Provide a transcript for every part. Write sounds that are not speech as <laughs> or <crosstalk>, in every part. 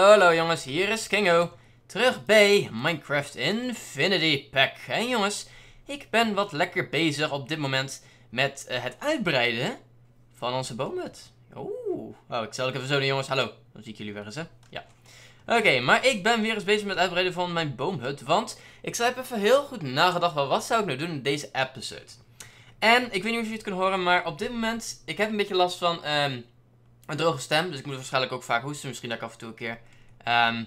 Hallo, jongens, hier is Kingo. Terug bij Minecraft Infinity Pack. En jongens, ik ben wat lekker bezig op dit moment met eh, het uitbreiden van onze boomhut. Oeh, oh, ik zal ik even zo jongens. Hallo, dan zie ik jullie weer eens hè. Ja. Oké, maar ik ben weer eens bezig met het uitbreiden van mijn boomhut. Want ik heb even heel goed nagedacht, wel, wat zou ik nou doen in deze episode? En ik weet niet of jullie het kunnen horen, maar op dit moment, ik heb een beetje last van... Ehm, een droge stem. Dus ik moet waarschijnlijk ook vaak hoesten. Misschien dat ik af en toe een keer Um,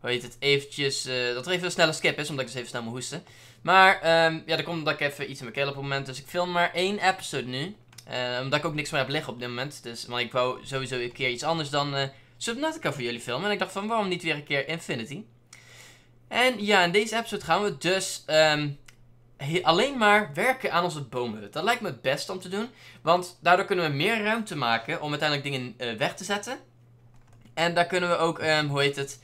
hoe heet het? Eventjes, eh, dat er even een snelle skip is, omdat ik dus even snel moet hoesten. Maar um, ja, dat komt omdat ik even iets in mijn keel op het moment. Dus ik film maar één episode nu. Uh, omdat ik ook niks meer heb liggen op dit moment. Dus, want ik wou sowieso een keer iets anders dan uh, Subnautica voor jullie filmen. En ik dacht van, waarom niet weer een keer Infinity? En ja, in deze episode gaan we dus um, alleen maar werken aan onze boomhut. Dat lijkt me het best om te doen. Want daardoor kunnen we meer ruimte maken om uiteindelijk dingen weg te zetten. En daar kunnen we ook, ehm, hoe heet het?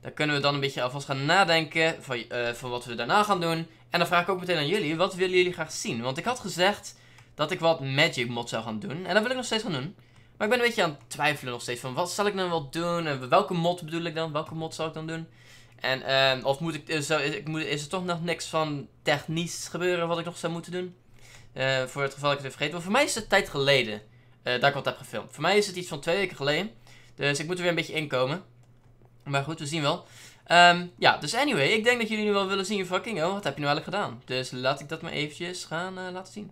Daar kunnen we dan een beetje alvast gaan nadenken van, eh, van wat we daarna gaan doen. En dan vraag ik ook meteen aan jullie, wat willen jullie graag zien? Want ik had gezegd dat ik wat Magic mod zou gaan doen. En dat wil ik nog steeds gaan doen. Maar ik ben een beetje aan het twijfelen nog steeds van wat zal ik dan nou wel doen? En welke mod bedoel ik dan? Welke mod zal ik dan doen? En, ehm, of moet ik, is, eh, ik moet, is er toch nog niks van technisch gebeuren wat ik nog zou moeten doen? Eh, voor het geval ik het vergeten. Want voor mij is het tijd geleden dat ik wat heb gefilmd. Voor mij is het iets van twee weken geleden. Dus ik moet er weer een beetje inkomen. Maar goed, we zien wel. Ehm, ja, dus anyway, ik denk dat jullie nu wel willen zien, fucking oh, wat heb je nou eigenlijk gedaan? Dus laat ik dat maar eventjes gaan eh, laten zien.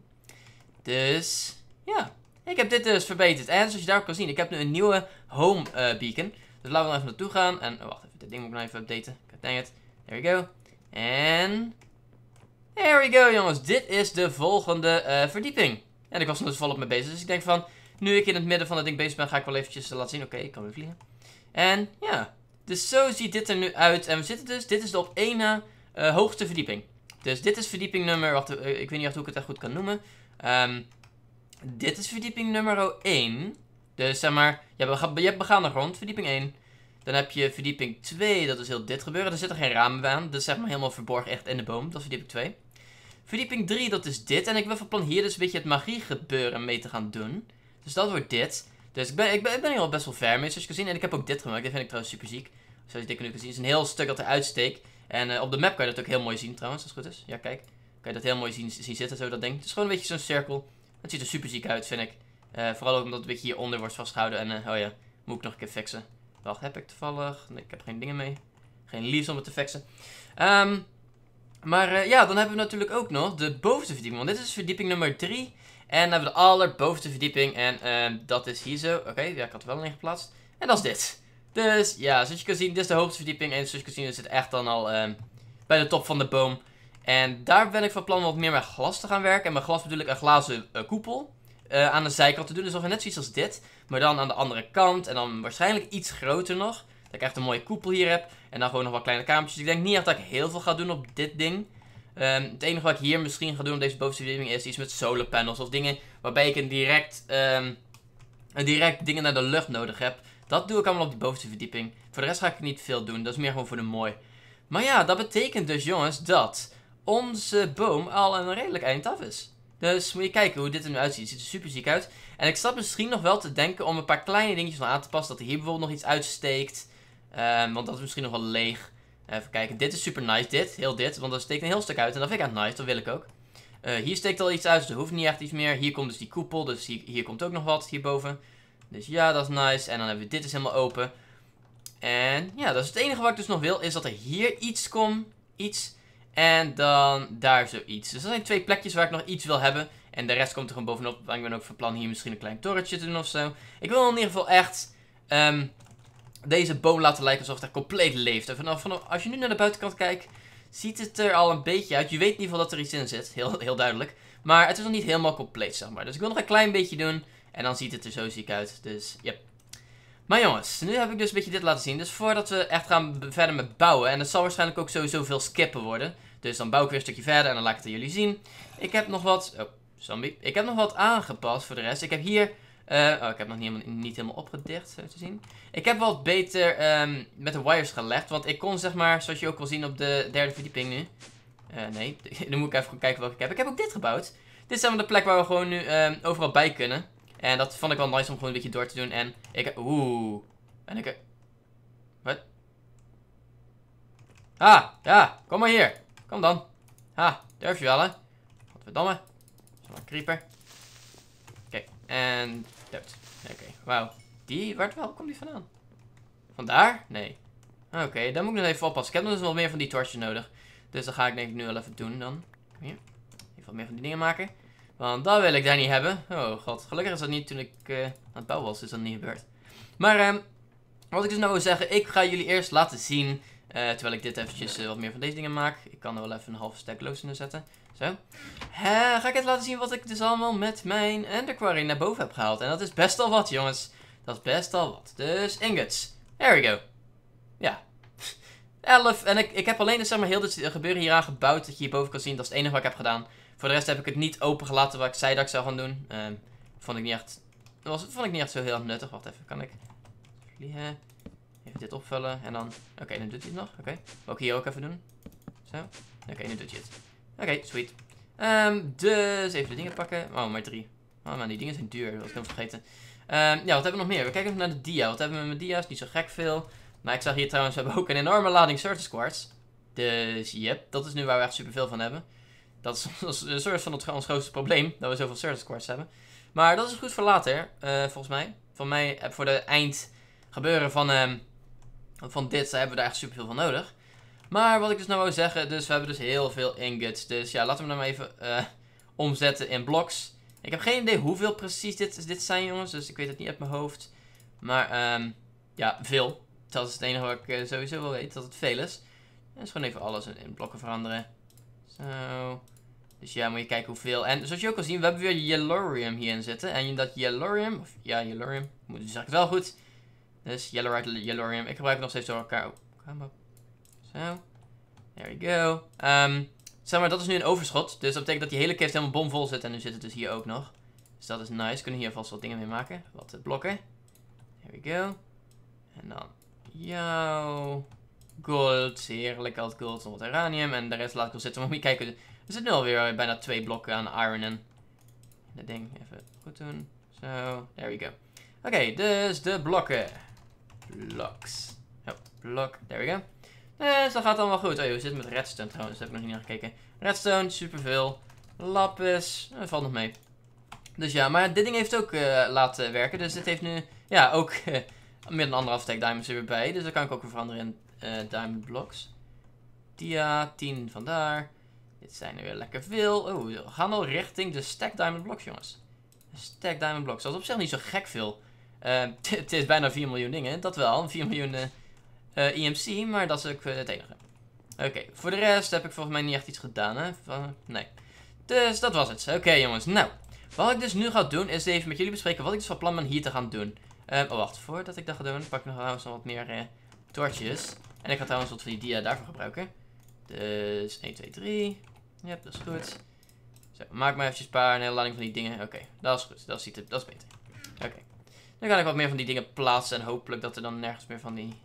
Dus, ja. Ik heb dit dus verbeterd. En zoals je daar kan zien, ik heb nu een nieuwe home eh, beacon. Dus laten we er even naartoe gaan. En, oh, wacht even, dit ding moet ik nog even updaten. Dang het. There we go. En, there we go jongens. Dit is de volgende eh, verdieping. En ik was nog dus volop mee bezig, dus ik denk van... Nu ik in het midden van dat ding bezig ben, ga ik wel eventjes eh, laten zien. Oké, ik kan weer vliegen. En ja, dus zo ziet dit er nu uit. En we zitten dus, dit is de op één na eh, hoogste verdieping. Dus dit is verdieping nummer, wacht, eh, ik weet niet echt hoe ik het echt goed kan noemen. Ehm, dit is verdieping nummer 1. Dus zeg maar, je hebt, je begaande grond, verdieping 1. Dan heb je verdieping 2, dat is heel dit gebeuren. Daar zitten geen ramen bij aan, dus zeg maar helemaal verborgen echt in de boom. Dat is verdieping 2. Verdieping 3, dat is dit. En ik wil van plan hier dus een beetje het magie gebeuren mee te gaan doen. Dus dat wordt dit. Dus ik ben, ik ben, ik ben hier al best wel ver mee, zoals je kan zien. En ik heb ook dit gemaakt. Dit vind ik trouwens super ziek. Zoals je dit nu kan zien. Het is een heel stuk dat eruit steekt. En eh, op de map kan je dat ook heel mooi zien trouwens, als het goed is. Ja, kijk. Kan je dat heel mooi zien, zien zitten, zo dat ding. Het is gewoon een beetje zo'n cirkel. Het ziet er super ziek uit, vind ik. Eh, vooral ook omdat het een beetje hieronder wordt vastgehouden. En uh, oh ja, moet ik nog een keer fixen. Wacht, heb ik toevallig? ik heb geen dingen mee. Geen leaves om het te fixen. Um, maar ja, dan hebben we natuurlijk ook nog de bovenste verdieping. Want dit is verdieping nummer 3. En dan hebben we de allerbovenste verdieping. En ehm, dat is hier zo. Oké, die heb ik had er wel in geplaatst. En dat is dit. Dus ja, zoals je kunt zien, dit is de hoogste verdieping. En zoals je kunt zien is het echt dan al ehm, bij de top van de boom. En daar ben ik van plan wat meer met glas te gaan werken. En met glas bedoel ik een glazen eh, koepel. Eh, aan de zijkant te doen. Dus net zoiets als dit. Maar dan aan de andere kant. En dan waarschijnlijk iets groter nog. Dat ik echt een mooie koepel hier heb. En dan gewoon nog wat kleine kamertjes. Ik denk niet echt dat ik heel veel ga doen op dit ding. Ehm, het enige wat ik hier misschien ga doen op deze bovenste verdieping is iets met solar panels of dingen waarbij ik een direct, ehm, een direct dingen naar de lucht nodig heb. Dat doe ik allemaal op die bovenste verdieping. Voor de rest ga ik niet veel doen, dat is meer gewoon voor de mooi. Maar ja, dat betekent dus jongens dat onze boom al een redelijk eind af is. Dus moet je kijken hoe dit er nu uitziet. Het ziet er super ziek uit. En ik zat misschien nog wel te denken om een paar kleine dingetjes aan te passen. Dat er hier bijvoorbeeld nog iets uitsteekt. Ehm, want dat is misschien nog wel leeg. Even kijken, dit is super nice, dit, heel dit, want dat steekt een heel stuk uit en dat vind ik echt nice, dat wil ik ook. Eh, hier steekt al iets uit, dus er hoeft niet echt iets meer. Hier komt dus die koepel, dus hier, komt ook nog wat, hierboven. Dus ja, dat is nice. En dan hebben we dit is helemaal open. En ja, dat is het enige wat ik dus nog wil, is dat er hier iets komt, iets. En dan daar zoiets. Dus dat zijn twee plekjes waar ik nog iets wil hebben. En de rest komt er gewoon bovenop. Ik ben ook van plan hier misschien een klein torretje te doen of zo. Ik wil in ieder geval echt ehm, deze boom laten lijken alsof het compleet leeft. En vanaf, als je nu naar de buitenkant kijkt, ziet het er al een beetje uit. Je weet in ieder geval dat er iets in zit, heel, heel duidelijk. Maar het is nog niet helemaal compleet, zeg maar. Dus ik wil nog een klein beetje doen en dan ziet het er zo ziek uit. Dus, yep. Maar jongens, nu heb ik dus een beetje dit laten zien. Dus voordat we echt gaan verder met bouwen, en het zal waarschijnlijk ook sowieso veel skippen worden. Dus dan bouw ik weer een stukje verder en dan laat ik het aan jullie zien. Ik heb nog wat... Oh, zombie. Ik heb nog wat aangepast voor de rest. Ik heb hier eh, oh, ik heb nog niet helemaal, niet helemaal opgedicht, zo te zien. Ik heb wat beter ehm, met de wires gelegd. Want ik kon, zeg maar, zoals je ook wil zien op de derde verdieping nu. Eh, nee, <laughs> dan moet ik even kijken welke ik heb. Ik heb ook dit gebouwd. Dit is dan de plek waar we gewoon nu ehm, overal bij kunnen. En dat vond ik wel nice om gewoon een beetje door te doen. En ik... Oeh. En ik... Wat? Ah, ja. Kom maar hier. Kom dan. Ha, durf je wel, hè? Godverdamme. een creeper. Oké, en Dood. Oké, wauw. Die, waar, wel. komt die vandaan? Vandaar? Nee. Oké, okay, dan moet ik nog even oppassen. Ik heb nog dus wat meer van die torches nodig. Dus dat ga ik denk ik nu wel even doen dan. hier. Even wat meer van die dingen maken. Want dat wil ik daar niet hebben. Oh god, gelukkig is dat niet toen ik eh, aan het bouwen was. Is dat niet gebeurd. Maar um, wat ik dus nou wil zeggen. Ik ga jullie eerst laten zien. Eh, terwijl ik dit eventjes eh, wat meer van deze dingen maak. Ik kan er wel even een halve stack los in zetten. Zo. ga ik het laten zien wat ik dus allemaal met mijn quarry naar boven heb gehaald. En dat is best al wat, jongens. Dat is best al wat. Dus ingots. There we go. Ja. <laughs> Elf. En ik, ik heb alleen dus zeg maar heel dit gebeuren hier gebouwd dat je hierboven kan zien. Dat is het enige wat ik heb gedaan. Voor de rest heb ik het niet opengelaten wat ik zei dat ik zou gaan doen. Ehm, vond ik niet echt... Dat was, vond ik niet echt zo heel erg nuttig. Wacht even, kan ik... Even dit opvullen en dan... Oké, dan doet hij het nog. Oké. Okay. Ook hier ook even doen. Zo. Oké, okay, nu doet hij het. Oké, sweet. Ehm, dus even de dingen pakken. Oh, maar drie. Oh man, die dingen zijn duur. Dat was ik helemaal vergeten. Ehm, ja, wat hebben we nog meer? We kijken even naar de dia. Wat hebben we met dia's? Niet zo gek veel. Maar ik zag hier trouwens, we hebben ook een enorme lading service Quartz. Dus yep, dat is nu waar we echt superveel van hebben. Dat is, <laughs> een soort van het, ons grootste probleem, dat we zoveel service Quartz hebben. Maar dat is goed voor later, eh, volgens mij. Van mij, eh, voor de eindgebeuren van, ehm, van dit, eh, hebben we daar echt superveel van nodig. Maar wat ik dus nou wou zeggen, dus we hebben dus heel veel ingots. Dus ja, laten we hem even eh, omzetten in bloks. Ik heb geen idee hoeveel precies dit, dit zijn, jongens. Dus ik weet het niet uit mijn hoofd. Maar ehm, ja, veel. Dat is het enige wat ik eh, sowieso wel weet, dat het veel is. Dus gewoon even alles in blokken veranderen. Zo. Dus ja, moet je kijken hoeveel. En zoals je ook al zien, we hebben weer Yellorium hierin zitten. En dat Yellorium, of ja, Yellorium, moet, je zeggen het wel goed. Dus Yellorite, Yellorium. Ik gebruik het nog steeds door elkaar. Oh, zo. There we go. Ehm, zeg maar, dat is nu een overschot. Dus dat betekent dat die hele kist helemaal bomvol zit. En nu zit het dus hier ook nog. Dus dat is nice. Kunnen hier vast wat dingen mee maken. Wat eh, blokken. There we go. En dan jouw gold. Heerlijk, als gold en wat uranium. En de rest laat ik wel zitten. Maar moet je kijken. Er zitten nu alweer bijna twee blokken aan iron en dat ding even goed doen. Zo, there we go. Oké, dus de blokken. Blocks. Oh, blok. There we go. Eh, dus dat gaat allemaal goed. Oh, we zit met redstone trouwens? Dat heb ik nog niet naar gekeken. Redstone, superveel. Lapis, dat eh, valt nog mee. Dus ja, maar dit ding heeft ook eh, laten werken. Dus dit heeft nu, ja, ook met een dan anderhalf stack diamonds er weer bij. Dus dat kan ik ook weer veranderen in diamond blocks. Dia, 10 vandaar. Dit zijn er weer lekker veel. Oh, we gaan al richting de stack diamond blocks, jongens. Stack diamond blocks. Dat is op zich niet zo gek veel. <laughs> het is bijna 4 miljoen dingen, dat wel. 4 miljoen uh, eh, IMC, e maar dat is ook eh, het enige. Oké, voor de rest heb ik volgens mij niet echt iets gedaan, hè? nee. Dus dat was het. Oké, jongens. Nou, wat ik dus nu ga doen, is even met jullie bespreken wat ik dus van plan ben hier te gaan doen. Eh, oh, wacht. Voordat ik dat ga doen, pak ik nog trouwens nog wat meer uh, torches. En ik ga trouwens wat van die dia daarvoor gebruiken. Dus 1, 2, 3. Ja, yep, dat is goed. Zo, maak maar eventjes een paar, een hele lading van die dingen. Oké, dat is goed. Dat, ziet er, dat is beter. Oké. Dan kan ik wat meer van die dingen plaatsen en hopelijk dat er dan nergens meer van die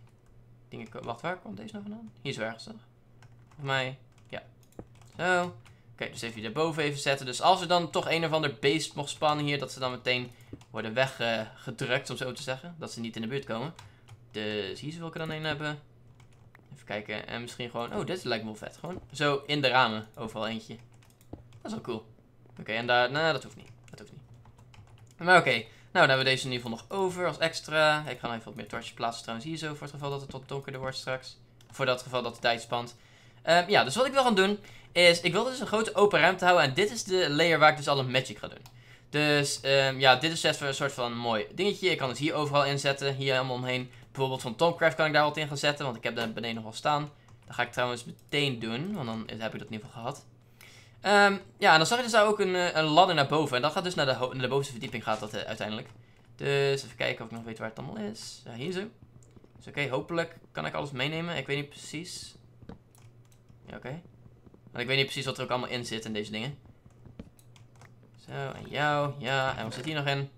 Wacht, waar komt deze nou vandaan? Hier is ergens toch? Volgens mij, ja. Zo. Oké, dus even daarboven even zetten. Dus als er dan toch een of ander beest mocht spannen hier, dat ze dan meteen worden weggedrukt, om zo te zeggen. Dat ze niet in de buurt komen. Dus hier wil ik er dan een hebben. Even kijken. En misschien gewoon... Oh, dit lijkt me wel vet. Gewoon zo in de ramen. Overal eentje. Dat is wel cool. Oké, en daar... Nou, dat hoeft niet. Dat hoeft niet. Maar oké. Nou, dan hebben we deze in ieder geval nog over als extra. Ik ga nog even wat meer torches plaatsen trouwens hier zo, voor het geval dat het wat donkerder wordt straks. Voor dat geval dat de tijd spant. Ehm, ja, dus wat ik wil gaan doen, is ik wil dus een grote open ruimte houden. En dit is de layer waar ik dus alle magic ga doen. Dus ehm, ja, dit is dus even een soort van mooi dingetje. Ik kan het hier overal inzetten, hier helemaal omheen. Bijvoorbeeld van Tomcraft kan ik daar wat in gaan zetten, want ik heb daar beneden nog wel staan. Dat ga ik trouwens meteen doen, want dan heb ik dat in ieder geval gehad. Ehm, ja, en dan zag je dus daar ook een, eh, een, ladder naar boven. En dat gaat dus naar de, naar de bovenste verdieping gaat dat eh, uiteindelijk. Dus even kijken of ik nog weet waar het allemaal is. Ja, hier zo. Dus oké, hopelijk kan ik alles meenemen. Ik weet niet precies. Ja, oké. Okay. Want ik weet niet precies wat er ook allemaal in zit in deze dingen. Zo, en jou, ja. En wat zit hier nog in?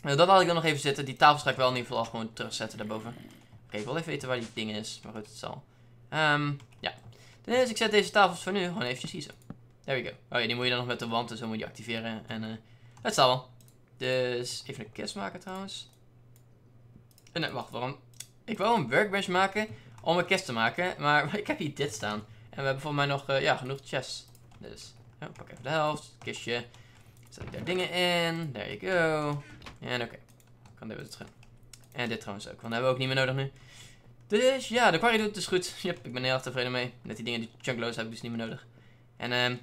Nou, dat had ik dan nog even zitten. Die tafels ga ik wel in ieder geval gewoon terugzetten daarboven. Oké, ik wil even weten waar die ding is. Maar goed, het zal. Ehm, ja. Dus ik zet deze tafels voor nu gewoon eventjes hier zo. There we go. Oh ja, die moet je dan nog met de wand zo dus moet je activeren. En uh, het staat wel. Dus even een kist maken trouwens. En eh, nee, wacht, waarom? Ik wil een workbench maken om een kist te maken. Maar <laughs> ik heb hier dit staan. En we hebben voor mij nog eh, ja, genoeg chests. Dus oh, pak even de helft. Kistje. Zet ik daar dingen in. There you go. En oké. Kan dit weer terug. En dit trouwens ook. Want dat hebben we ook niet meer nodig nu. Dus ja, de quarry doet dus goed. Yep, <laughs> ik ben heel erg tevreden mee. Net die dingen, die chunkloos heb ik dus niet meer nodig. En ehm...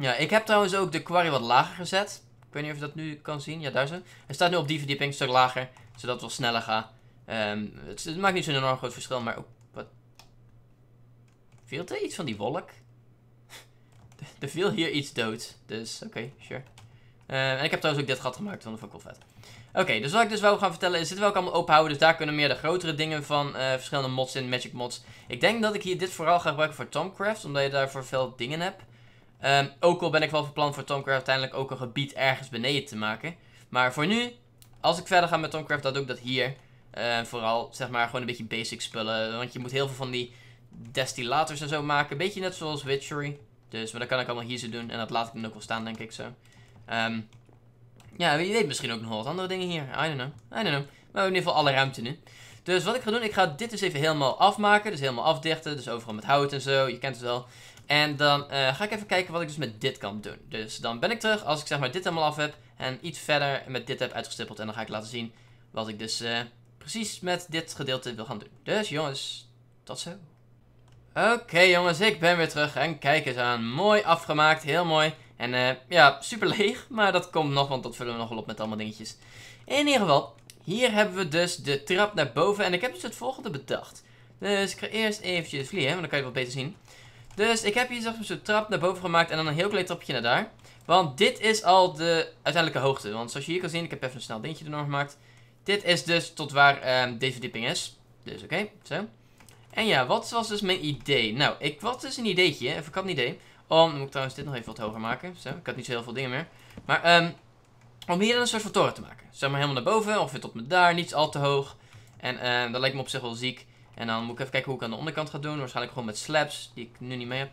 Ja, ik heb trouwens ook de quarry wat lager gezet. Ik weet niet of je dat nu kan zien. Ja, daar zo. Hij staat nu op die verdieping, een stuk lager. Zodat het wel sneller gaat. Ehm, het, maakt niet zo'n enorm groot verschil, maar ook... Wat... Viel er iets van die wolk? <laughs> er viel hier iets dood. Dus, oké, sure. Ehm, en ik heb trouwens ook dit gat gemaakt, van de vond vet. Oké, dus wat ik dus wel gaan vertellen is, dit wil ik allemaal openhouden. Dus daar kunnen meer de grotere dingen van eh, verschillende mods in, magic mods. Ik denk dat ik hier dit vooral ga gebruiken voor Tomcraft, omdat je daarvoor veel dingen hebt. Ehm, ook al ben ik wel van plan voor Tomcraft uiteindelijk ook een gebied ergens beneden te maken. Maar voor nu, als ik verder ga met Tomcraft, dan doe ik dat hier. Ehm, vooral, zeg maar, gewoon een beetje basic spullen. Want je moet heel veel van die destillators en zo maken. Een beetje net zoals Witchery. Dus, maar dat kan ik allemaal hier zo doen. En dat laat ik dan ook wel staan, denk ik zo. Ehm, ja, je weet misschien ook nog wat andere dingen hier. I don't know. I don't know. Maar we hebben in ieder geval alle ruimte nu. Dus wat ik ga doen, ik ga dit dus even helemaal afmaken. Dus helemaal afdichten. Dus overal met hout en zo. Je kent het wel. En dan eh, ga ik even kijken wat ik dus met dit kan doen. Dus dan ben ik terug als ik zeg maar dit helemaal af heb. En iets verder met dit heb uitgestippeld. En dan ga ik laten zien wat ik dus eh, precies met dit gedeelte wil gaan doen. Dus jongens, tot zo. Oké jongens, ik ben weer terug. En kijk eens aan. Mooi afgemaakt, heel mooi. En eh, ja, super leeg. Maar dat komt nog, want dat vullen we nog wel op met allemaal dingetjes. In ieder geval, hier hebben we dus de trap naar boven. En ik heb dus het volgende bedacht. Dus ik ga eerst eventjes vliegen, want dan kan je het wat beter zien. Dus ik heb hier zelfs een trap naar boven gemaakt en dan een heel klein trapje naar daar. Want dit is al de uiteindelijke hoogte. Want zoals je hier kan zien, ik heb even een snel dingetje nog gemaakt. Dit is dus tot waar ehm, deze verdieping is. Dus oké, zo. En ja, wat was dus mijn idee? Nou, ik had dus een ideetje. Even, ik had een idee. Om, dan moet ik trouwens dit nog even wat hoger maken. Zo, ik had niet zo heel veel dingen meer. Maar um, om hier dan een soort van toren te maken. Zeg maar helemaal naar boven, ongeveer tot me daar. Niets al te hoog. En um, dat lijkt me op zich wel ziek. En dan moet ik even kijken hoe ik aan de onderkant ga doen. Waarschijnlijk gewoon met slabs, die ik nu niet mee heb.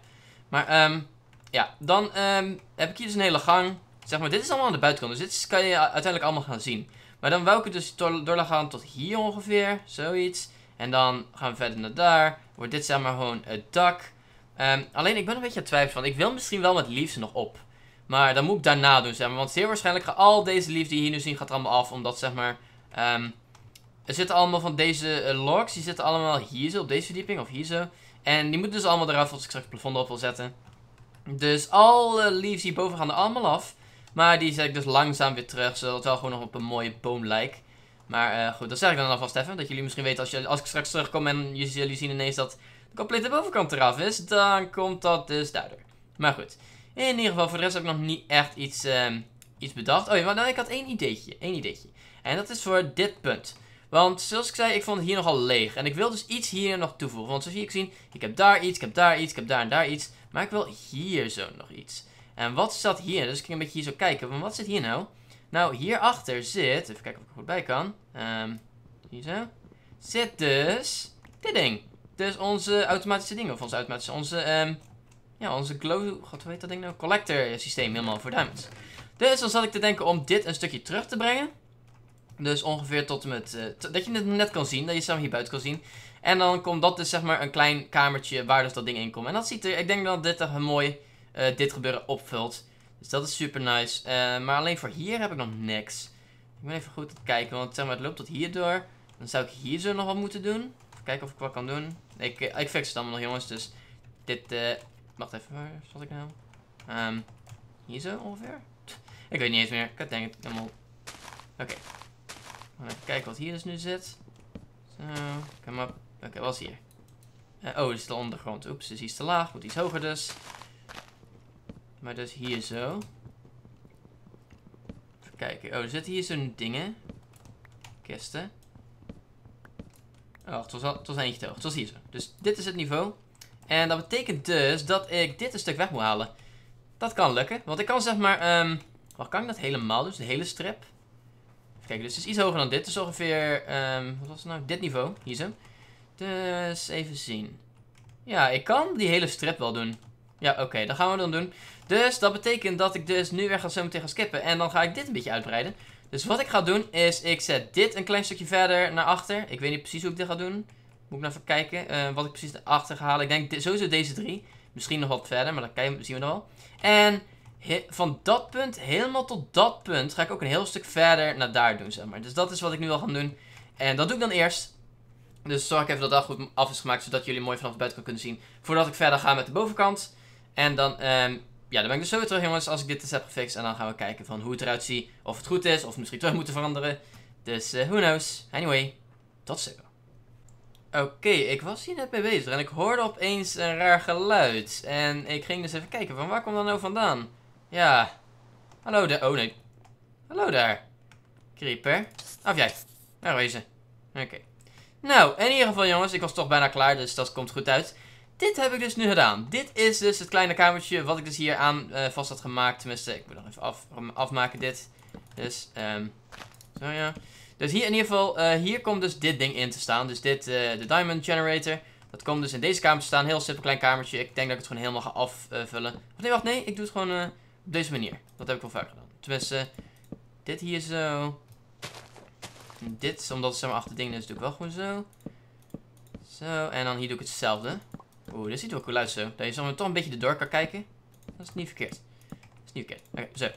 Maar um, ja, dan um, heb ik hier dus een hele gang. Zeg maar, dit is allemaal aan de buitenkant. Dus dit kan je uiteindelijk allemaal gaan zien. Maar dan welke ik dus door, gaan tot hier ongeveer. Zoiets. En dan gaan we verder naar daar. Wordt dit zeg maar gewoon het dak. Um, alleen ik ben een beetje aan het twijfelen. Want ik wil misschien wel met liefde nog op. Maar dan moet ik daarna doen, zeg maar. Want zeer waarschijnlijk gaan al deze liefde die hier nu zien, gaat allemaal af. Omdat, zeg maar, um, er zitten allemaal van deze eh, logs, die zitten allemaal hier zo, op deze verdieping of hier zo. En die moeten dus allemaal eraf als ik straks het plafond op wil zetten. Dus alle leaves hierboven gaan er allemaal af. Maar die zet ik dus langzaam weer terug, zodat het wel gewoon nog op een mooie boom lijkt. Maar eh, goed, dat zeg ik dan alvast even. Dat jullie misschien weten, als, je, als ik straks terugkom en jullie zien ineens dat de complete bovenkant eraf is, dan komt dat dus duidelijk. Maar goed, in ieder geval voor de rest heb ik nog niet echt iets, ehm, iets bedacht. Oh ja, maar nou, ik had één ideetje, één ideetje. En dat is voor dit punt. Want zoals ik zei, ik vond het hier nogal leeg. En ik wil dus iets hier nog toevoegen. Want zoals je kunt zien, ik heb daar iets, ik heb daar iets, ik heb daar en daar iets. Maar ik wil hier zo nog iets. En wat zat hier? Dus ik ging een beetje hier zo kijken. Maar wat zit hier nou? Nou, hierachter zit... Even kijken of ik er goed bij kan. Um, hier zo. Zit dus... Dit ding. Dus onze automatische dingen. Of onze automatische... Onze, ehm, ja, onze glow... God, hoe heet dat ding nou? Collector systeem helemaal voor diamonds. Dus dan zat ik te denken om dit een stukje terug te brengen. Dus ongeveer tot en met... Eh, dat je het net kan zien, dat je zo hier buiten kan zien. En dan komt dat dus zeg maar een klein kamertje waar dus dat ding in komt. En dat ziet er... Ik denk dat dit een mooi eh, dit gebeuren opvult. Dus dat is super nice. Eh, maar alleen voor hier heb ik nog niks. Ik moet even goed kijken, want zeg maar, het loopt tot hier door. Dan zou ik hier zo nog wat moeten doen. Even kijken of ik wat kan doen. Ik, ik fix het allemaal nog, jongens. Dus dit... Uh, wacht even, waar zat ik nou? Um, hier zo ongeveer? Ik weet niet eens meer. Ik denk het helemaal... Oké. Even kijken wat hier dus nu zit. Zo, kom op. Oké, okay, is hier? Eh, oh, is de ondergrond. Oeps, dus is iets te laag. Moet iets hoger dus. Maar dus hier zo. Even kijken. Oh, er zitten hier zo'n dingen. Kisten. Oh, het was, eentje te hoog. Het was hier zo. Dus dit is het niveau. En dat betekent dus dat ik dit een stuk weg moet halen. Dat kan lukken. Want ik kan zeg maar... Um, wat kan ik dat helemaal dus De hele strip? Kijk, dus het is iets hoger dan dit. Dus ongeveer, ehm, wat was het nou? Dit niveau. Hier zo. Dus even zien. Ja, ik kan die hele strip wel doen. Ja, oké, okay, dat gaan we dan doen. Dus dat betekent dat ik dus nu weer ga meteen gaan skippen. En dan ga ik dit een beetje uitbreiden. Dus wat ik ga doen is, ik zet dit een klein stukje verder naar achter. Ik weet niet precies hoe ik dit ga doen. Moet ik nou even kijken eh, wat ik precies naar achter ga halen. Ik denk sowieso deze drie. Misschien nog wat verder, maar dat zien we dan wel. En van dat punt helemaal tot dat punt ga ik ook een heel stuk verder naar daar doen, zeg maar. Dus dat is wat ik nu al gaan doen. En dat doe ik dan eerst. Dus zorg ik even dat dat goed af is gemaakt, zodat jullie mooi vanaf de buitenkant kunnen zien. Voordat ik verder ga met de bovenkant. En dan, ehm, ja, dan ben ik dus zo weer terug, jongens, als ik dit eens heb gefixt. En dan gaan we kijken van hoe het eruit ziet. Of het goed is, of misschien terug moeten veranderen. Dus eh, who knows. Anyway, tot zo. Oké, ik was hier net mee bezig en ik hoorde opeens een raar geluid. En ik ging dus even kijken van waar komt dat nou vandaan? Ja. Hallo daar. Oh nee. Hallo daar. Creeper. Of jij. Daar nou, wezen. Oké. Okay. Nou, in ieder geval jongens, ik was toch bijna klaar, dus dat komt goed uit. Dit heb ik dus nu gedaan. Dit is dus het kleine kamertje wat ik dus hier aan eh, vast had gemaakt. Tenminste, ik moet nog even af, afmaken dit. Dus, ehm zo ja. Dus hier in ieder geval, eh, hier komt dus dit ding in te staan. Dus dit, eh, de diamond generator. Dat komt dus in deze kamer te staan. Heel simpel klein kamertje. Ik denk dat ik het gewoon helemaal ga afvullen. Of nee, wacht, nee. Ik doe het gewoon... Op deze manier. Dat heb ik wel vaak gedaan. Tenminste, dit hier zo. En dit, omdat het achter dingen is, doe ik wel gewoon zo. Zo, en dan hier doe ik hetzelfde. Oeh, dit ziet wel cool uit zo. Dat je zo toch een beetje de door kan kijken. Dat is niet verkeerd. Dat is niet verkeerd. Oké, zo.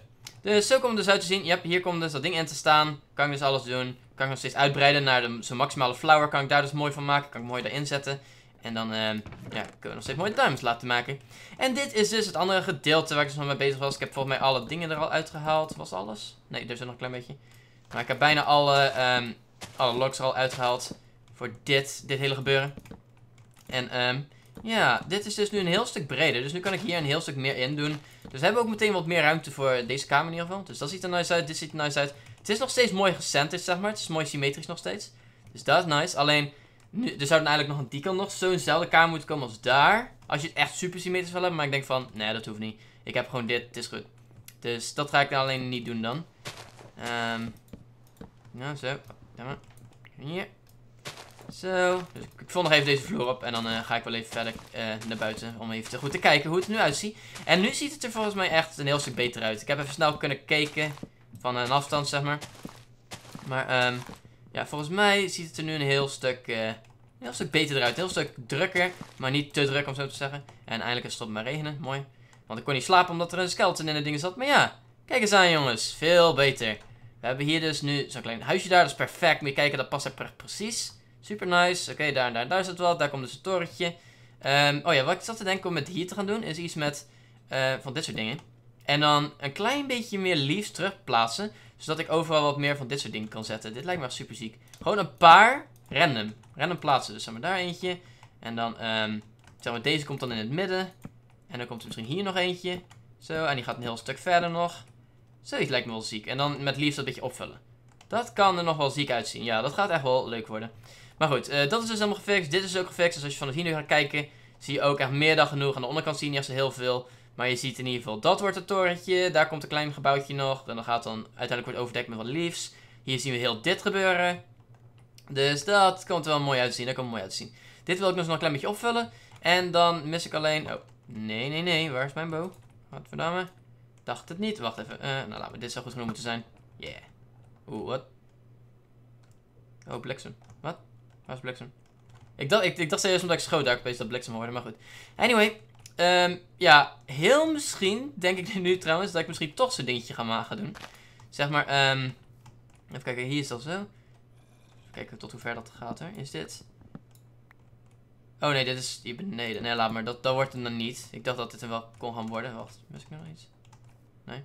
Dus zo komt het dus uit te zien. Yep, hier komt dus dat ding in te staan. Kan ik dus alles doen. Kan ik nog steeds uitbreiden naar de, maximale flower. Kan ik daar dus mooi van maken. Kan ik mooi daarin zetten. En dan ehm, ja, kunnen we nog steeds mooie diamonds laten maken. En dit is dus het andere gedeelte waar ik dus nog mee bezig was. Ik heb volgens mij alle dingen er al uitgehaald. Was alles? Nee, er is nog een klein beetje. Maar ik heb bijna alle, um, alle logs er al uitgehaald. Voor dit, dit hele gebeuren. En um, ja, dit is dus nu een heel stuk breder. Dus nu kan ik hier een heel stuk meer in doen. Dus we hebben ook meteen wat meer ruimte voor deze kamer in ieder geval. Dus dat ziet er nice uit, dit ziet er nice uit. Het is nog steeds mooi gecenterd, zeg maar. Het is mooi symmetrisch nog steeds. Dus dat is nice. Alleen, nu, er zou dan eigenlijk nog een die kant nog zo'nzelfde kamer moeten komen als daar. Als je het echt super symmetrisch wil hebben. Maar ik denk van, nee, dat hoeft niet. Ik heb gewoon dit, het is goed. Dus dat ga ik dan alleen niet doen dan. Um, nou, zo. Hier. Zo. Dus ik vond nog even deze vloer op. En dan eh, ga ik wel even verder eh, naar buiten. Om even te goed te kijken hoe het er nu uitziet. En nu ziet het er volgens mij echt een heel stuk beter uit. Ik heb even snel kunnen kijken. Van een afstand, zeg maar. Maar, um, ja, volgens mij ziet het er nu een heel stuk, een eh, heel stuk beter eruit. Een heel stuk drukker, maar niet te druk om zo te zeggen. En eindelijk is het maar regenen, mooi. Want ik kon niet slapen omdat er een skeleton in de dingen zat. Maar ja, kijk eens aan jongens, veel beter. We hebben hier dus nu zo'n klein huisje daar, dat is perfect. Moet je kijken, dat past er precies. Super nice. Oké, okay, daar daar daar zit wel. Daar komt dus het torentje. Ehm, oh ja, wat ik zat te denken om met hier te gaan doen, is iets met eh, van dit soort dingen. En dan een klein beetje meer leaves terugplaatsen zodat ik overal wat meer van dit soort dingen kan zetten. Dit lijkt me echt super ziek. Gewoon een paar random. Random plaatsen. Dus zeg maar daar eentje. En dan, um, zeg maar deze komt dan in het midden. En dan komt er misschien hier nog eentje. Zo, en die gaat een heel stuk verder nog. Zoiets lijkt me wel ziek. En dan met liefst een beetje opvullen. Dat kan er nog wel ziek uitzien. Ja, dat gaat echt wel leuk worden. Maar goed, eh, dat is dus allemaal gefixt. Dit is dus ook gefixt. Dus als je vanaf hier nu gaat kijken, zie je ook echt meer dan genoeg. Aan de onderkant zie je niet echt heel veel. Maar je ziet in ieder geval, dat wordt het torentje. Daar komt een klein gebouwtje nog. En dan gaat dan uiteindelijk wordt overdekt met wat leaves. Hier zien we heel dit gebeuren. Dus dat komt er wel mooi uitzien. Dat komt mooi zien. Dit wil ik dus nog een klein beetje opvullen. En dan mis ik alleen... Oh, nee, nee, nee. Waar is mijn bow? Wat verdamme. Dacht het niet. Wacht even. Uh, nou, laten we dit zou goed genoeg moeten zijn. Yeah. Oeh, wat? Oh, bliksem. Wat? Waar is bliksem? Ik dacht, ik, ik dacht serieus omdat ik schoot daar ik opeens dat bliksem hoorde, maar goed. Anyway, Um, ja, heel misschien denk ik <laughs> nu trouwens dat ik misschien toch zo'n dingetje ga maken doen. Zeg maar, um, even kijken, hier is dat zo. Even kijken tot hoe ver dat gaat er. Is dit? Oh nee, dit is hier beneden. Nee, laat maar. Dat, dat wordt het dan niet. Ik dacht dat dit er wel kon gaan worden. Wacht, mis ik nou nog iets? Nee.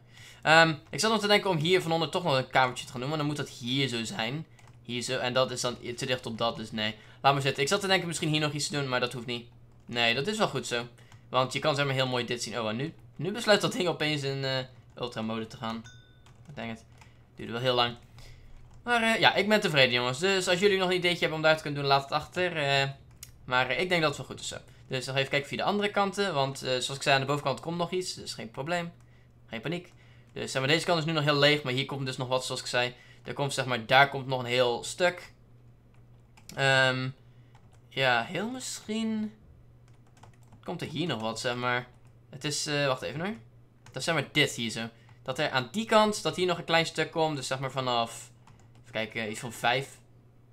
Um, ik zat nog te denken om hier van onder toch nog een kamertje te gaan doen. Maar dan moet dat hier zo zijn. Hier zo. En dat is dan te dicht op dat, dus nee. Laat maar zitten. Ik zat te denken misschien hier nog iets te doen, maar dat hoeft niet. Nee, dat is wel goed zo. Want je kan zeg maar heel mooi dit zien. Oh, en nu, nu besluit dat ding opeens in eh, ultra mode te gaan. Ik denk het. Duurde wel heel lang. Maar eh, ja, ik ben tevreden jongens. Dus als jullie nog een idee hebben om daar te kunnen doen, laat het achter. Eh. maar ik denk dat het wel goed is zo. Dus nog even kijken via de andere kanten. Want zoals ik zei, aan de bovenkant komt nog iets. Dus geen probleem. Geen paniek. Dus zeg maar, deze kant is nu nog heel leeg. Maar hier komt dus nog wat, zoals ik zei. Daar komt, zeg maar, daar komt nog een heel stuk. um, ja, heel misschien komt er hier nog wat, zeg maar. Het is, eh, wacht even hoor. Dat is zeg maar dit hier zo. Dat er aan die kant, dat hier nog een klein stuk komt. Dus zeg maar vanaf, even kijken, iets van 5.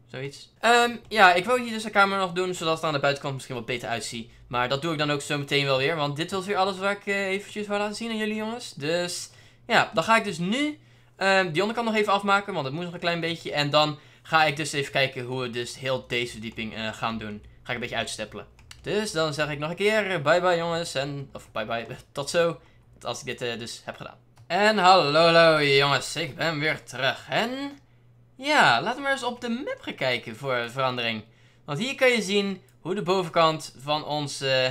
Zoiets. Ehm, ja, ik wil hier dus de camera nog doen, zodat het aan de buitenkant misschien wat beter uitziet. Maar dat doe ik dan ook zo meteen wel weer. Want dit was weer alles waar ik eh, eventjes wil laten zien aan jullie jongens. Dus ja, dan ga ik dus nu ehm, die onderkant nog even afmaken. Want het moet nog een klein beetje. En dan ga ik dus even kijken hoe we dus heel deze verdieping eh, gaan doen. Ga ik een beetje uitsteppelen. Dus dan zeg ik nog een keer bye bye jongens. En, of bye bye, <laughs> tot zo. Als ik dit eh, dus heb gedaan. En hallo, hallo jongens, ik ben weer terug. En ja, laten we eens op de map gaan kijken voor verandering. Want hier kan je zien hoe de bovenkant van ons, eh,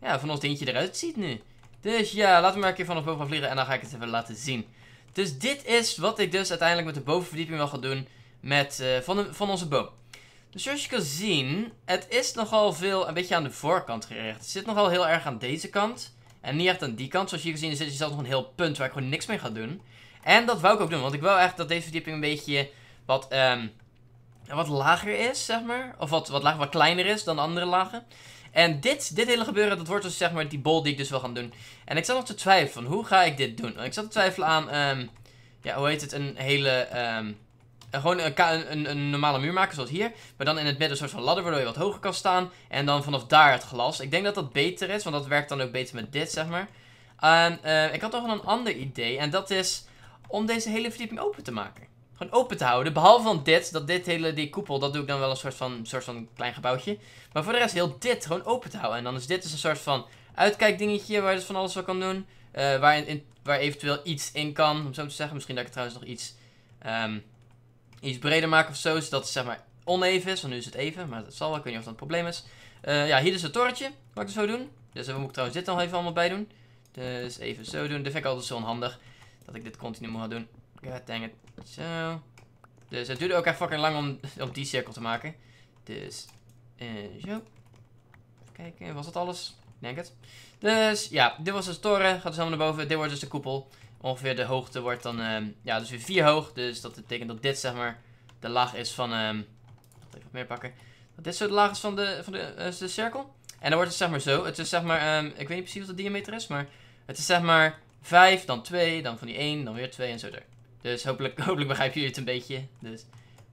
ja, van ons dingetje eruit ziet nu. Dus ja, laten we maar een keer vanaf boven vliegen en dan ga ik het even laten zien. Dus dit is wat ik dus uiteindelijk met de bovenverdieping wil gaan doen met, eh, van, van onze boom. Dus zoals je kan zien, het is nogal veel een beetje aan de voorkant gericht. Het zit nogal heel erg aan deze kant. En niet echt aan die kant. Zoals je kan zien, er zit zelfs nog een heel punt waar ik gewoon niks mee ga doen. En dat wou ik ook doen, want ik wil echt dat deze verdieping een beetje wat, um, wat lager is, zeg maar. Of wat, wat, lager, wat kleiner is dan andere lagen. En dit, dit hele gebeuren, dat wordt dus zeg maar die bol die ik dus wil gaan doen. En ik zat nog te twijfelen van, hoe ga ik dit doen? Ik zat te twijfelen aan, um, ja, hoe heet het, een hele... Um, gewoon een, een, een, normale muur maken, zoals hier. Maar dan in het midden een soort van ladder, waardoor je wat hoger kan staan. En dan vanaf daar het glas. Ik denk dat dat beter is, want dat werkt dan ook beter met dit, zeg maar. En ehm, eh, ik had toch nog een ander idee. En dat is om deze hele verdieping open te maken. Gewoon open te houden. Behalve van dit, dat dit hele die koepel, dat doe ik dan wel een soort van, soort van klein gebouwtje. Maar voor de rest heel dit gewoon open te houden. En dan is dit dus een soort van uitkijkdingetje waar je dus van alles wel kan doen. Eh, waar, in, waar eventueel iets in kan, om zo te zeggen. Misschien dat ik trouwens nog iets... Ehm, iets breder maken of zo, zodat het zeg maar oneven is. Want nu is het even, maar dat zal wel. Ik weet niet of dat een probleem is. Eh, ja, hier is het torretje, wat ik zo dus doen. Dus dan eh, moet ik trouwens dit nog even allemaal bij doen. Dus even zo doen. Dit vind ik altijd zo handig dat ik dit continu moet gaan doen. God dang it. Zo. Dus het duurde ook echt fucking lang om, die cirkel te maken. Dus, eh, zo. Even kijken, was dat alles? Ik denk het. Dus, ja, dit was de dus toren. Gaat dus helemaal naar boven. Dit wordt dus de koepel ongeveer de hoogte wordt dan, um, ja, dus weer 4 hoog. Dus dat betekent dat dit, zeg maar, de laag is van, um, even wat meer pakken. Dat dit zo de laag is van de, van de, eh, de cirkel. En dan wordt het, zeg maar, zo. Het is, zeg maar, um, ik weet niet precies wat de diameter is, maar het is, zeg maar, 5, dan 2, dan van die 1, dan weer 2 en zo door. Dus hopelijk, <laughs> hopelijk begrijpen jullie het een beetje. Dus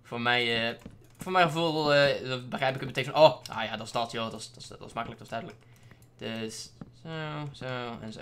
voor mij, eh. voor mijn gevoel uh, begrijp ik het meteen van, oh, ah ja, dat staat joh, dat is, dat is, dat is makkelijk, dat is duidelijk. Dus zo, zo en zo.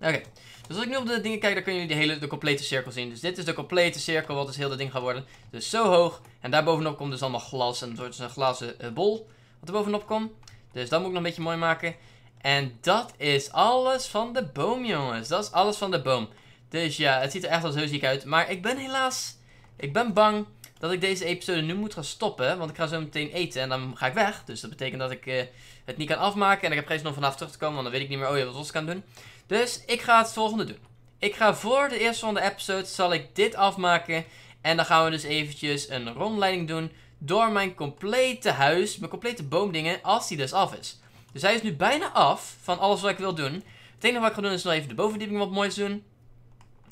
Oké. Dus als ik nu op de dingen kijk, dan kunnen jullie de, hele, de complete cirkel zien. Dus dit is de complete cirkel, wat dus heel dat ding gaat worden. Dus zo hoog. En daarbovenop komt dus allemaal glas. En het wordt dus een glazen eh, bol, wat er bovenop komt. Dus dat moet ik nog een beetje mooi maken. En dat is alles van de boom, jongens. Dat is alles van de boom. Dus ja, het ziet er echt wel zo ziek uit. Maar ik ben helaas, ik ben bang dat ik deze episode nu moet gaan stoppen. Want ik ga zo meteen eten en dan ga ik weg. Dus dat betekent dat ik eh, het niet kan afmaken. En ik heb geen zin om vanaf terug te komen, want dan weet ik niet meer, oh ja, wat ik doen. Dus ik ga het volgende doen. Ik ga voor de eerste van de episode zal ik dit afmaken. En dan gaan we dus eventjes een rondleiding doen door mijn complete huis, mijn complete boomdingen, als die dus af is. Dus hij is nu bijna af van alles wat ik wil doen. Het enige wat ik ga doen is nog even de bovendieping wat moois doen.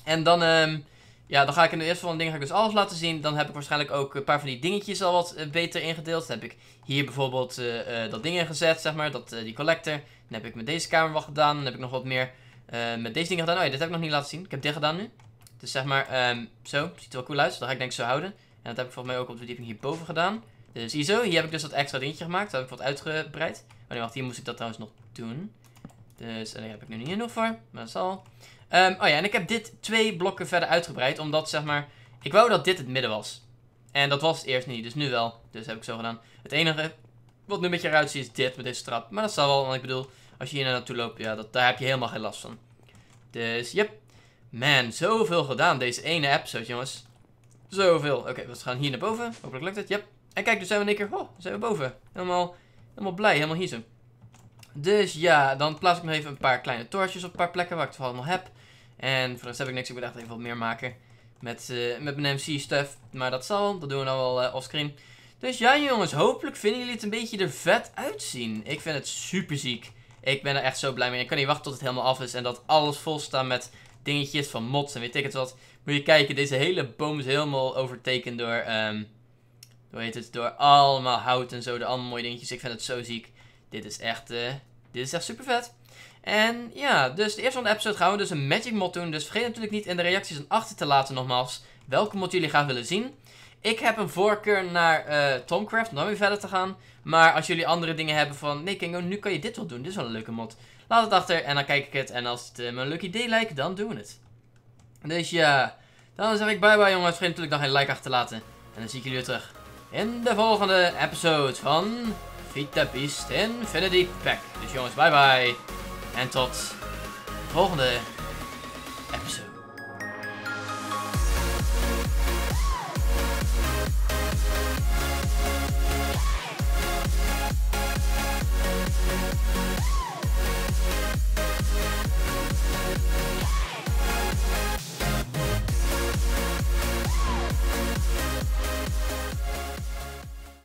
En dan, ehm, ja, dan ga ik in de eerste van de dingen ga ik dus alles laten zien. Dan heb ik waarschijnlijk ook een paar van die dingetjes al wat eh, beter ingedeeld. Dan heb ik hier bijvoorbeeld eh, eh, dat ding gezet, zeg maar, dat, die collector. Dan heb ik met deze kamer wat gedaan. Dan heb ik nog wat meer Ehm, met deze ding gedaan. Oh ja, dit heb ik nog niet laten zien. Ik heb dit gedaan nu. Dus zeg maar, ehm, zo. Ziet er wel cool uit. dat ga ik denk ik zo houden. En dat heb ik volgens mij ook op de verdieping hierboven gedaan. Dus hier zo. Hier heb ik dus dat extra dingetje gemaakt. Dat heb ik wat uitgebreid. Oh nee, wacht. Hier moest ik dat trouwens nog doen. Dus daar heb ik nu niet genoeg voor. Maar dat zal. Ehm, oh ja, en ik heb dit twee blokken verder uitgebreid. Omdat zeg maar, ik wou dat dit het midden was. En dat was het eerst niet, dus nu wel. Dus heb ik zo gedaan. Het enige wat nu een beetje eruit ziet is dit met deze trap. Maar dat zal wel, want ik bedoel, als je hier naartoe loopt, ja, dat, daar heb je helemaal geen last van. Dus, yep. Man, zoveel gedaan deze ene episode, jongens. Zoveel. Oké, we gaan hier naar boven. Hopelijk lukt het, yep. En kijk, dus zijn we een keer, oh, zijn we boven. Helemaal, helemaal blij, helemaal hier zo. Dus ja, dan plaats ik nog even een paar kleine torches op een paar plekken waar ik het allemaal heb. En voor de rest heb ik niks, ik wil echt even wat meer maken met, eh, met mijn MC-stuff. Maar dat zal, dat doen we dan wel eh, offscreen. Dus ja jongens, hopelijk vinden jullie het een beetje er vet uitzien. Ik vind het super ziek. Ik ben er echt zo blij mee. Ik kan niet wachten tot het helemaal af is en dat alles vol staat met dingetjes van mods en weet ik het wat. Moet je kijken, deze hele boom is helemaal overteken door, um, hoe heet het, door allemaal hout en zo. De allemaal mooie dingetjes. Ik vind het zo ziek. Dit is echt, uh, dit is echt super vet. En ja, dus de eerste van de episode gaan we dus een magic mod doen. Dus vergeet natuurlijk niet in de reacties een achter te laten nogmaals welke mod jullie graag willen zien. Ik heb een voorkeur naar eh, Tomcraft, om weer verder te gaan. Maar als jullie andere dingen hebben van... Nee, Kengo, nu kan je dit wel doen. Dit is wel een leuke mod. Laat het achter en dan kijk ik het. En als het uh, me een leuk idee lijkt, dan doen we het. Dus ja, dan zeg ik bye bye jongens. Vergeet natuurlijk nog geen like achter te laten. En dan zie ik jullie weer terug in de volgende episode van Vita Beast Infinity Pack. Dus jongens, bye bye. En tot de volgende episode.